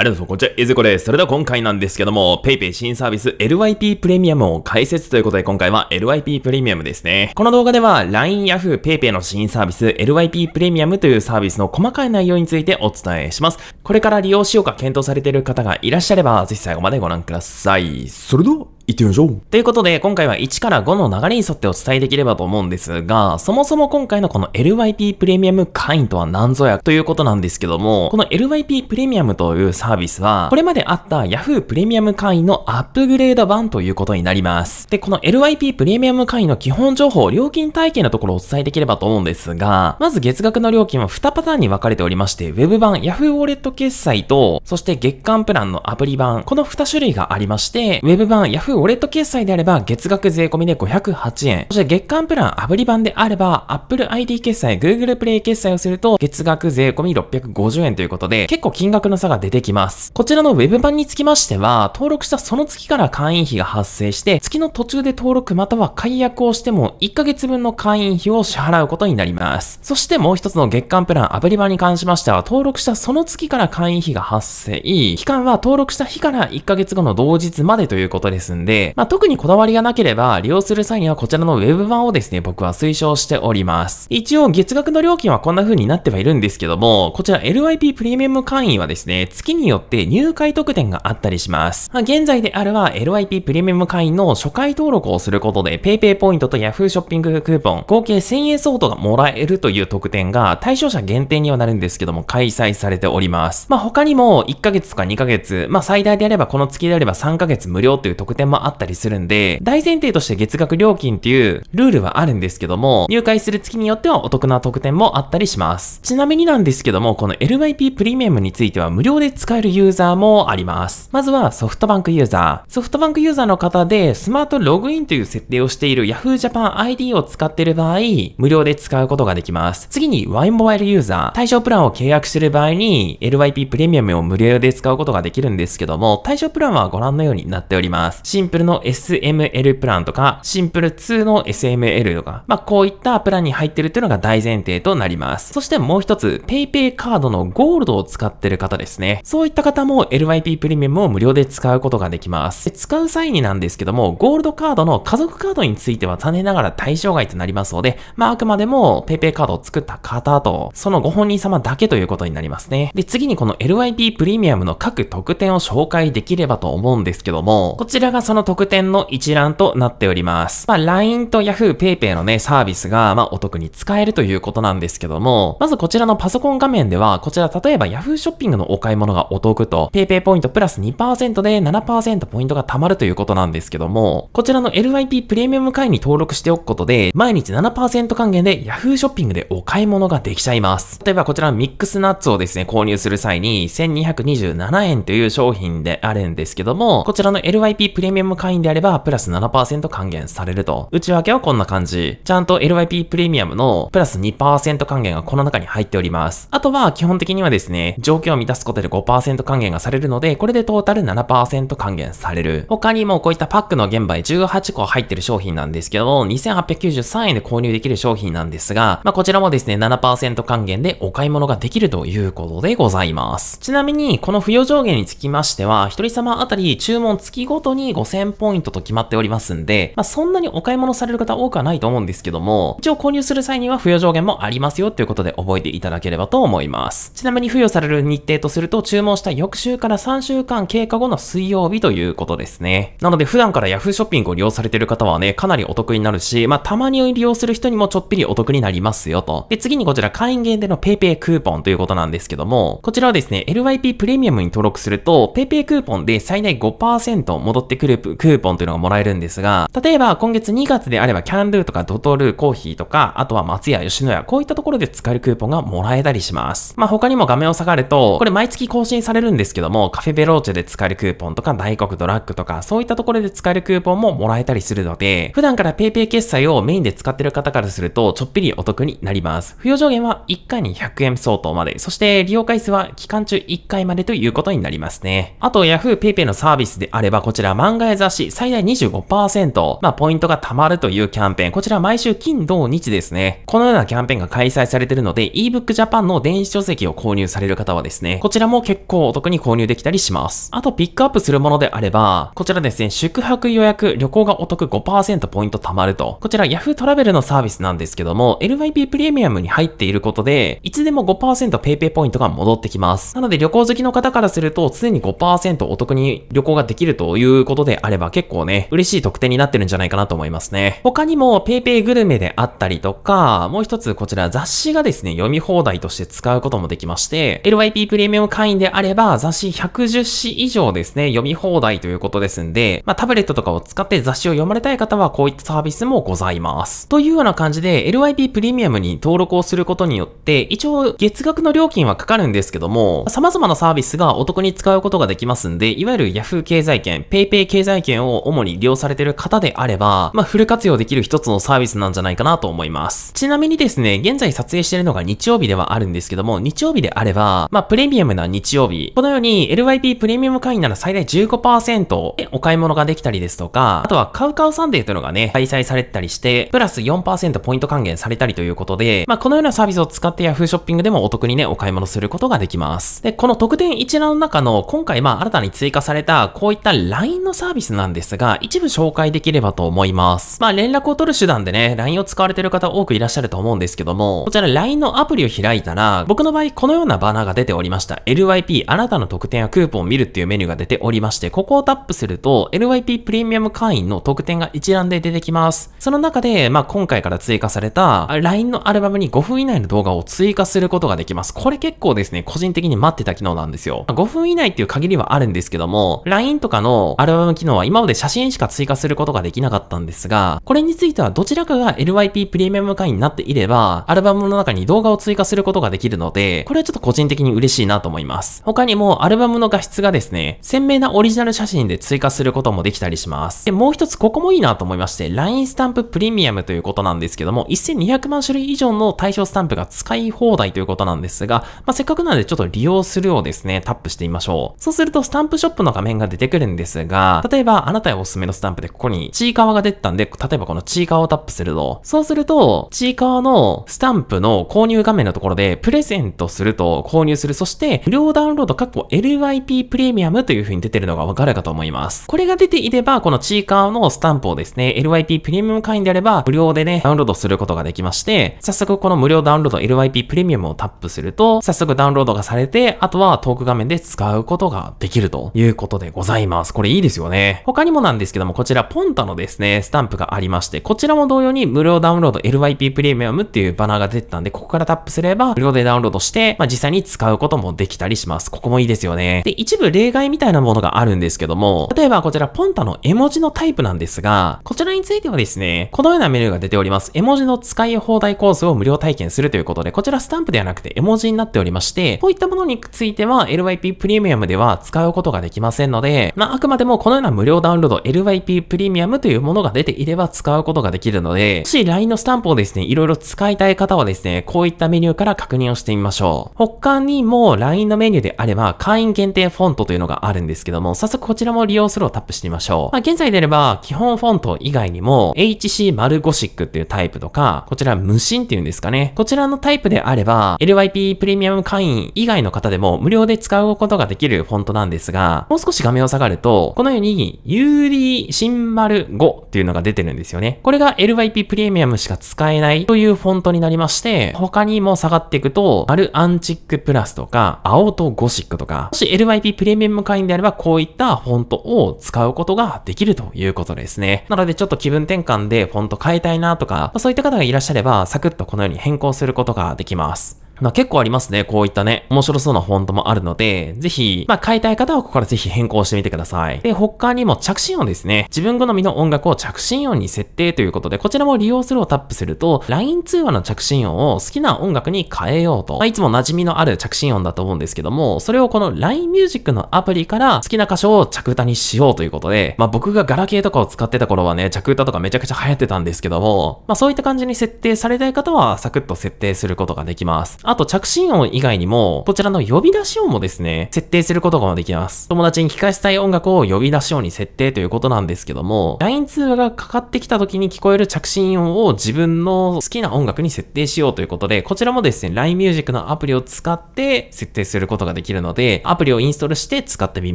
ありがとうございます。こちら、いずこです。それでは今回なんですけども、PayPay 新サービス LYP プレミアムを解説ということで、今回は LYP プレミアムですね。この動画では、LINE、Yahoo、PayPay の新サービス LYP プレミアムというサービスの細かい内容についてお伝えします。これから利用しようか検討されている方がいらっしゃれば、ぜひ最後までご覧ください。それでは、行ってみましょう。ということで、今回は1から5の流れに沿ってお伝えできればと思うんですが、そもそも今回のこの LYP プレミアム会員とは何ぞやということなんですけども、この LYP プレミアムというサービスは、これまであった Yahoo プレミアム会員のアップグレード版ということになります。で、この LYP プレミアム会員の基本情報、料金体系のところをお伝えできればと思うんですが、まず月額の料金は2パターンに分かれておりまして、Web 版 Yahoo ウォレット決済と、そして月間プランのアプリ版、この2種類がありまして、Web 版 Yahoo ウォレット決済であれば、月額税込みで508円。そして月間プランアプリ版であれば、Apple ID 決済、Google Play 決済をすると、月額税込み650円ということで、結構金額の差が出てきます。こちらの Web 版につきましては、登録したその月から会員費が発生して、月の途中で登録または解約をしても、1ヶ月分の会員費を支払うことになります。そしてもう一つの月間プランアプリ版に関しましては、登録したその月から会員費が発生。期間は登録した日から1ヶ月後の同日までということですんで、で、まあ、特にこだわりがなければ、利用する際にはこちらの Web 版をですね、僕は推奨しております。一応、月額の料金はこんな風になってはいるんですけども、こちら LYP プレミアム会員はですね、月によって入会特典があったりします。まあ、現在であれば、LYP プレミアム会員の初回登録をすることで、PayPay ポイントと Yahoo ショッピングクーポン、合計1000円相当がもらえるという特典が、対象者限定にはなるんですけども、開催されております。まあ、他にも、1ヶ月とか2ヶ月、まあ、最大であればこの月であれば3ヶ月無料という特典ももあったりするんで、大前提として月額料金っていうルールはあるんですけども、入会する月によってはお得な特典もあったりします。ちなみになんですけども、この LYP プレミアムについては無料で使えるユーザーもあります。まずはソフトバンクユーザー。ソフトバンクユーザーの方でスマートログインという設定をしている Yahoo Japan ID を使っている場合、無料で使うことができます。次にンモバイルユーザー。対象プランを契約している場合に LYP プレミアムを無料で使うことができるんですけども、対象プランはご覧のようになっております。シンプルの SML プランとか、シンプル2の SML とか、まあ、こういったプランに入ってるっていうのが大前提となります。そしてもう一つ、PayPay カードのゴールドを使ってる方ですね。そういった方も LYP プレミアムを無料で使うことができます。使う際になんですけども、ゴールドカードの家族カードについては残念ながら対象外となりますので、まあ、あくまでも PayPay カードを作った方と、そのご本人様だけということになりますね。で、次にこの LYP プレミアムの各特典を紹介できればと思うんですけども、こちらがその特典の一覧となっております。まあ、LINE と Yahoo PayPay のね、サービスが、まあ、お得に使えるということなんですけども、まずこちらのパソコン画面では、こちら例えば Yahoo ショッピングのお買い物がお得と、PayPay ポイントプラス2%で7%ポイントが貯まるということなんですけども、こちらの LYP プレミアム会員に登録しておくことで、毎日7%還元で Yahoo ショッピングでお買い物ができちゃいます。例えばこちらのミックスナッツをですね、購入する際に1227円という商品であるんですけども、こちらの LYP プレミアムミアム会員であれば、プラス7%還元されると。内訳はこんな感じ。ちゃんと LYP プレミアムのプラス2%還元がこの中に入っております。あとは、基本的にはですね、条件を満たすことで5%還元がされるので、これでトータル7%還元される。他にもこういったパックの現売18個入ってる商品なんですけど2893円で購入できる商品なんですが、まあ、こちらもですね、7%還元でお買い物ができるということでございます。ちなみに、この付与上限につきましては、1人様あたり注文月ごとに5 5000ポイントと決まっておりますんで、まあ、そんなにお買い物される方多くはないと思うんですけども、一応購入する際には付与上限もありますよということで覚えていただければと思います。ちなみに付与される日程とすると、注文した翌週から3週間経過後の水曜日ということですね。なので普段から Yahoo ショッピングを利用されてる方はね、かなりお得になるし、まあ、たまに利用する人にもちょっぴりお得になりますよと。で、次にこちら会員限定の PayPay クーポンということなんですけども、こちらはですね、LYP プレミアムに登録すると、PayPay クーポンで最大5%戻ってくるープ、クーポンというのがもらえるんですが、例えば今月2月であればキャンドゥとかドトルコーヒーとか、あとは松屋、吉野家、こういったところで使えるクーポンがもらえたりします。まあ、他にも画面を下がると、これ毎月更新されるんですけども、カフェベローチェで使えるクーポンとか、大黒ドラッグとか、そういったところで使えるクーポンももらえたりするので、普段から PayPay 決済をメインで使ってる方からすると、ちょっぴりお得になります。付与上限は1回に100円相当まで、そして利用回数は期間中1回までということになりますね。あと、Yahoo PayPay のサービスであれば、こちら漫画え雑誌最大25%、まあ、ポイントが貯まるというキャンペーン。こちら毎週金土日ですね。このようなキャンペーンが開催されているので、ebook Japan の電子書籍を購入される方はですね、こちらも結構お得に購入できたりします。あと、ピックアップするものであれば、こちらですね、宿泊予約、旅行がお得5%ポイント貯まると。こちら Yahoo トラベルのサービスなんですけども、LYP プレミアムに入っていることで、いつでも 5%PayPay ポイントが戻ってきます。なので、旅行好きの方からすると、常に5%お得に旅行ができるということでであれば結構ね、嬉しい特典になってるんじゃないかなと思いますね。他にも PayPay グルメであったりとか、もう一つこちら雑誌がですね、読み放題として使うこともできまして、LYP プレミアム会員であれば雑誌110紙以上ですね、読み放題ということですんで、まあ、タブレットとかを使って雑誌を読まれたい方はこういったサービスもございます。というような感じで、LYP プレミアムに登録をすることによって、一応月額の料金はかかるんですけども、様々なサービスがお得に使うことができますんで、いわゆる Yahoo 経済圏、PayPay 経済済圏を主に利用されている方であれば、まあ、フル活用できる一つのサービスなんじゃないかなと思います。ちなみにですね、現在撮影しているのが日曜日ではあるんですけども、日曜日であれば、まあ、プレミアムな日曜日、このように LYP プレミアム会員なら最大15%でお買い物ができたりですとか、あとはカウカウサンデーというのがね、開催されたりして、プラス4%ポイント還元されたりということで、まあ、このようなサービスを使って Yahoo ショッピングでもお得にね、お買い物することができます。で、この特典一覧の中の今回まあ新たに追加されたこういった LINE のサービスサービスなんですが、一部紹介できればと思います。まあ連絡を取る手段でね、LINE を使われてる方多くいらっしゃると思うんですけども、こちら LINE のアプリを開いたら、僕の場合このようなバナーが出ておりました。LYP あなたの特典やクーポンを見るっていうメニューが出ておりまして、ここをタップすると、LYP プレミアム会員の特典が一覧で出てきます。その中で、まあ今回から追加された、LINE のアルバムに5分以内の動画を追加することができます。これ結構ですね、個人的に待ってた機能なんですよ。5分以内っていう限りはあるんですけども、LINE とかのアルバム機能は今まで写真しか追加することができなかったんですが、これについてはどちらかが LYP プレミアム会員になっていれば、アルバムの中に動画を追加することができるので、これはちょっと個人的に嬉しいなと思います。他にもアルバムの画質がですね、鮮明なオリジナル写真で追加することもできたりします。で、もう一つここもいいなと思いまして、LINE スタンププレミアムということなんですけども、1200万種類以上の対象スタンプが使い放題ということなんですが、まあ、せっかくなのでちょっと利用するをですね、タップしてみましょう。そうするとスタンプショップの画面が出てくるんですが、例えば、あなたへおすすめのスタンプでここにチーカワが出てたんで、例えばこのチーカワをタップすると、そうすると、チーカワのスタンプの購入画面のところで、プレゼントすると購入する、そして、無料ダウンロード、かっこ LYP プレミアムという風に出てるのがわかるかと思います。これが出ていれば、このチーカワのスタンプをですね、LYP プレミアム会員であれば、無料でね、ダウンロードすることができまして、早速この無料ダウンロード LYP プレミアムをタップすると、早速ダウンロードがされて、あとはトーク画面で使うことができるということでございます。これいいですよね。ね。他にもなんですけども、こちらポンタのですね、スタンプがありまして、こちらも同様に無料ダウンロード LYP プレミアムっていうバナーが出てたんで、ここからタップすれば、無料でダウンロードして、まあ、実際に使うこともできたりします。ここもいいですよね。で、一部例外みたいなものがあるんですけども、例えばこちらポンタの絵文字のタイプなんですが、こちらについてはですね、このようなメニューが出ております。絵文字の使い放題コースを無料体験するということで、こちらスタンプではなくて絵文字になっておりまして、こういったものについては LYP プレミアムでは使うことができませんので、まあ、あくまでもこのようなから無料ダウンロード LYP プレミアムというものが出ていれば使うことができるので、もし LINE のスタンプをですね、いろいろ使いたい方はですね、こういったメニューから確認をしてみましょう。他にも LINE のメニューであれば、会員限定フォントというのがあるんですけども、早速こちらも利用するをタップしてみましょう。まあ、現在であれば、基本フォント以外にも、HC マルゴシックっていうタイプとか、こちら無心っていうんですかね。こちらのタイプであれば、LYP プレミアム会員以外の方でも無料で使うことができるフォントなんですが、もう少し画面を下がると、このようにに、有利新丸5っていうのが出てるんですよね。これが LYP プレミアムしか使えないというフォントになりまして、他にも下がっていくと、丸アンチックプラスとか、青とゴシックとか、もし LYP プレミアム会員であれば、こういったフォントを使うことができるということですね。なのでちょっと気分転換でフォント変えたいなとか、そういった方がいらっしゃれば、サクッとこのように変更することができます。まあ結構ありますね。こういったね、面白そうなフォントもあるので、ぜひ、まあ買いたい方はここからぜひ変更してみてください。で、他にも着信音ですね。自分好みの音楽を着信音に設定ということで、こちらも利用するをタップすると、LINE 通話の着信音を好きな音楽に変えようと。まあ、いつも馴染みのある着信音だと思うんですけども、それをこの LINE Music のアプリから好きな箇所を着歌にしようということで、まあ僕がガラケーとかを使ってた頃はね、着歌とかめちゃくちゃ流行ってたんですけども、まあそういった感じに設定されたい方はサクッと設定することができます。あと着信音以外にも、こちらの呼び出し音もですね、設定することができます。友達に聞かせたい音楽を呼び出し音に設定ということなんですけども、LINE 通話がかかってきた時に聞こえる着信音を自分の好きな音楽に設定しようということで、こちらもですね、LINE Music のアプリを使って設定することができるので、アプリをインストールして使ってみ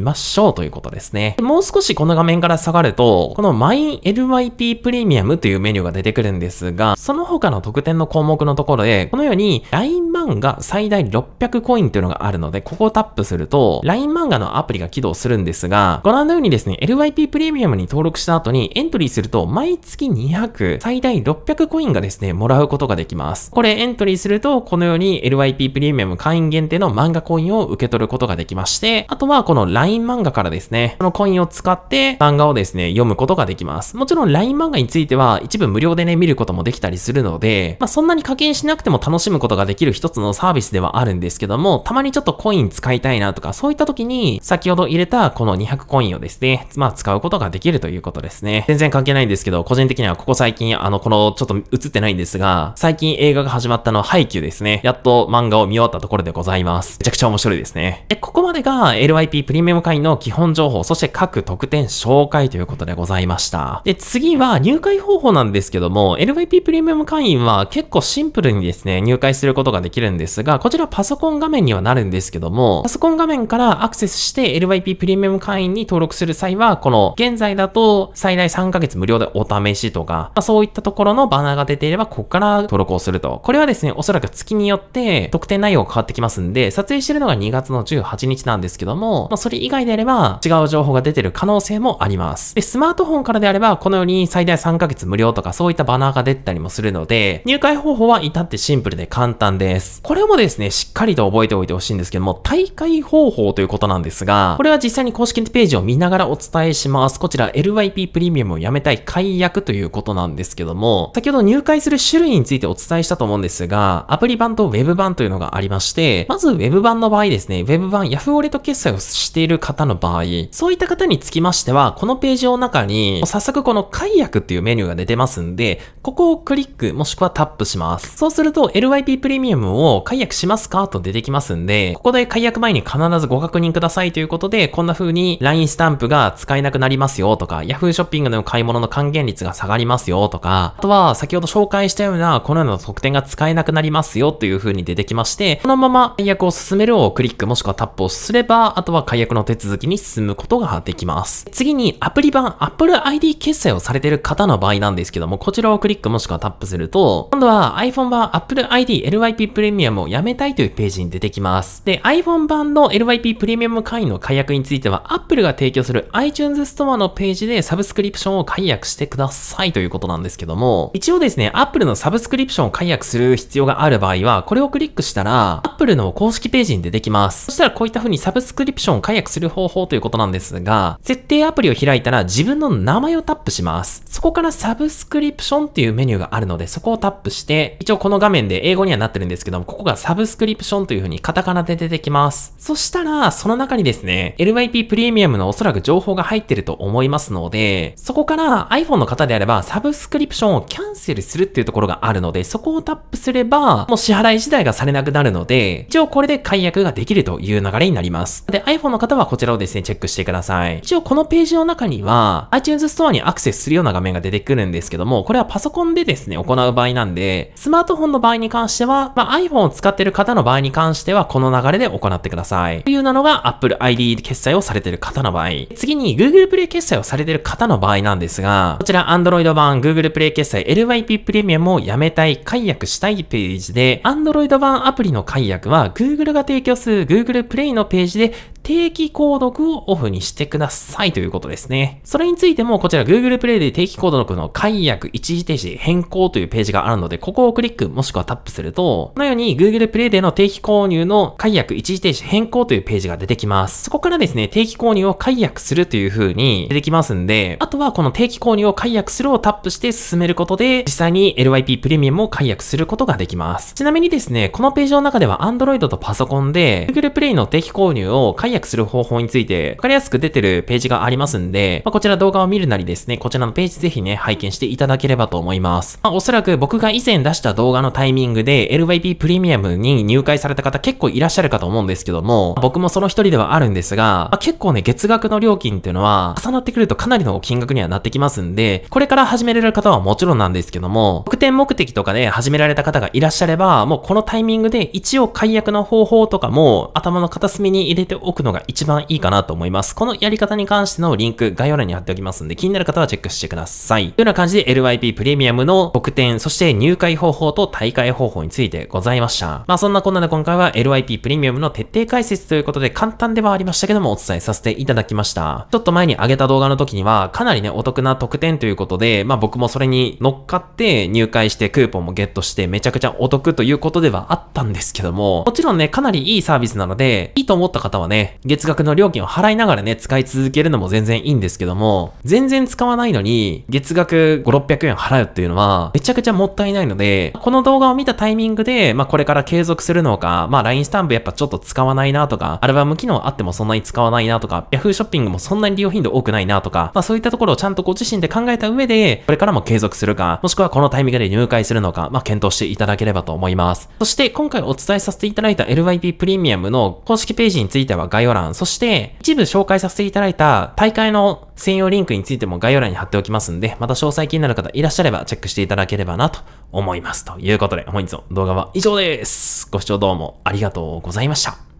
ましょうということですね。もう少しこの画面から下がると、この MyLYP プレミアムというメニューが出てくるんですが、その他の特典の項目のところで、このように LINE 漫画最大600コインというのがあるので、ここをタップすると、LINE 漫画のアプリが起動するんですが、ご覧のようにですね、LYP プレミアムに登録した後にエントリーすると、毎月200、最大600コインがですね、もらうことができます。これエントリーすると、このように LYP プレミアム会員限定の漫画コインを受け取ることができまして、あとはこの LINE 漫画からですね、このコインを使って漫画をですね、読むことができます。もちろん LINE 漫画については一部無料でね、見ることもできたりするので、まあ、そんなに課金しなくても楽しむことができる一つのサービスではあるんですけども、たまにちょっとコイン使いたいなとか、そういった時に、先ほど入れたこの200コインをですね、まあ使うことができるということですね。全然関係ないんですけど、個人的にはここ最近、あの、この、ちょっと映ってないんですが、最近映画が始まったのは配給ですね。やっと漫画を見終わったところでございます。めちゃくちゃ面白いですね。で、ここまでが LYP プレミアム会員の基本情報、そして各特典紹介ということでございました。で、次は入会方法なんですけども、LYP プレミアム会員は結構シンプルにですね、入会することができるるんですが、こちらパソコン画面にはなるんですけども、パソコン画面からアクセスして LYP プレミアム会員に登録する際は、この現在だと最大3ヶ月無料でお試しとか、まあ、そういったところのバナーが出ていれば、ここから登録をすると。これはですね、おそらく月によって特典内容が変わってきますんで、撮影してるのが2月の18日なんですけども、まあ、それ以外であれば違う情報が出てる可能性もあります。で、スマートフォンからであれば、このように最大3ヶ月無料とかそういったバナーが出たりもするので、入会方法は至ってシンプルで簡単です。。これもですね、しっかりと覚えておいてほしいんですけども、大会方法ということなんですが、これは実際に公式ページを見ながらお伝えします。こちら LYP プレミアムをやめたい解約ということなんですけども、先ほど入会する種類についてお伝えしたと思うんですが、アプリ版と Web 版というのがありまして、まず Web 版の場合ですね、Web 版ヤフオレット決済をしている方の場合、そういった方につきましては、このページの中に、早速この解約っていうメニューが出てますんで、ここをクリックもしくはタップします。そうすると LYP プレミアムを解約しますかと出てきますんで、ここで解約前に必ずご確認くださいということで、こんな風に LINE スタンプが使えなくなりますよとか、Yahoo ショッピングでの買い物の還元率が下がりますよとか、あとは先ほど紹介したようなこのような特典が使えなくなりますよという風に出てきまして、このまま解約を進めるをクリックもしくはタップをすれば、あとは解約の手続きに進むことができます。次にアプリ版 Apple ID 決済をされている方の場合なんですけども、こちらをクリックもしくはタップすると、今度は iPhone 版 Apple ID LYP プレレミアムをやめたいというページに出てきます。で、iPhone 版の LYP プレミアム会員の解約については、Apple が提供する iTunes Store のページでサブスクリプションを解約してくださいということなんですけども、一応ですね、Apple のサブスクリプションを解約する必要がある場合は、これをクリックしたら、Apple の公式ページに出てきます。そしたらこういった風にサブスクリプションを解約する方法ということなんですが、設定アプリを開いたら自分の名前をタップします。そこからサブスクリプションっていうメニューがあるので、そこをタップして、一応この画面で英語にはなってるんですけど、ども、ここがサブスクリプションという風にカタカナで出てきます。そしたら、その中にですね、LYP プレミアムのおそらく情報が入ってると思いますので、そこから iPhone の方であれば、サブスクリプションをキャンセルするっていうところがあるので、そこをタップすれば、もう支払い自体がされなくなるので、一応これで解約ができるという流れになります。で、iPhone の方はこちらをですね、チェックしてください。一応このページの中には、iTunes Store にアクセスするような画面が出てくるんですけども、これはパソコンでですね、行う場合なんで、スマートフォンの場合に関しては、まあ、iPhone を使ってる方の場合に関しては、この流れで行ってください。というなのが Apple ID 決済をされてる方の場合。次に Google Play 決済をされてる方の場合なんですが、こちら Android 版 Google Play 決済 LYP プレミアムをやめたい、解約したいページで、Android 版アプリの解約は Google が提供する Google Play のページで定期購読をオフにしてくださいということですね。それについてもこちら Google Play で定期購読の解約一時停止変更というページがあるので、ここをクリックもしくはタップすると、このように Google Play での定期購入の解約一時停止変更というページが出てきます。そこからですね、定期購入を解約するという風に出てきますんで、あとはこの定期購入を解約するをタップして進めることで、実際に LYP プレミアムを解約することができます。ちなみにですね、このページの中では Android とパソコンで Google Play の定期購入を解約約する方法について、わかりやすく出てるページがありますんで、まあ、こちら動画を見るなりですね、こちらのページぜひね、拝見していただければと思います。まあ、おそらく僕が以前出した動画のタイミングで、LYP プレミアムに入会された方結構いらっしゃるかと思うんですけども、僕もその一人ではあるんですが、まあ、結構ね、月額の料金っていうのは、重なってくるとかなりの金額にはなってきますんで、これから始められる方はもちろんなんですけども、特典目的とかで、始められた方がいらっしゃれば、もうこのタイミングで一応解約の方法とかも頭の片隅に入れておくのが一番いいかなと思います。このやり方に関してのリンク、概要欄に貼っておきますんで、気になる方はチェックしてください。というような感じで LYP プレミアムの特典、そして入会方法と大会方法についてございました。まあそんなこんなで今回は LYP プレミアムの徹底解説ということで簡単ではありましたけどもお伝えさせていただきました。ちょっと前に上げた動画の時にはかなりねお得な特典ということで、まあ僕もそれに乗っかって入会してクーポンもゲットしてめちゃくちゃお得ということではあったんですけども、もちろんね、かなりいいサービスなので、いいと思った方はね、月額の料金を払いながらね、使い続けるのも全然いいんですけども、全然使わないのに、月額5、600円払うっていうのは、めちゃくちゃもったいないので、この動画を見たタイミングで、まあこれから継続するのか、まあ LINE スタンプやっぱちょっと使わないなとか、アルバム機能あってもそんなに使わないなとか、Yahoo ショッピングもそんなに利用頻度多くないなとか、まあそういったところをちゃんとご自身で考えた上で、これからも継続するか、もしくはこのタイミングで入会するのか、まあ検討していただければと思います。そして今回お伝えさせていただいた LYP プレミアムの公式ページについては概概要欄、そして一部紹介させていただいた大会の専用リンクについても概要欄に貼っておきますんで、また詳細気になる方いらっしゃればチェックしていただければなと思います。ということで、本日の動画は以上です。ご視聴どうもありがとうございました。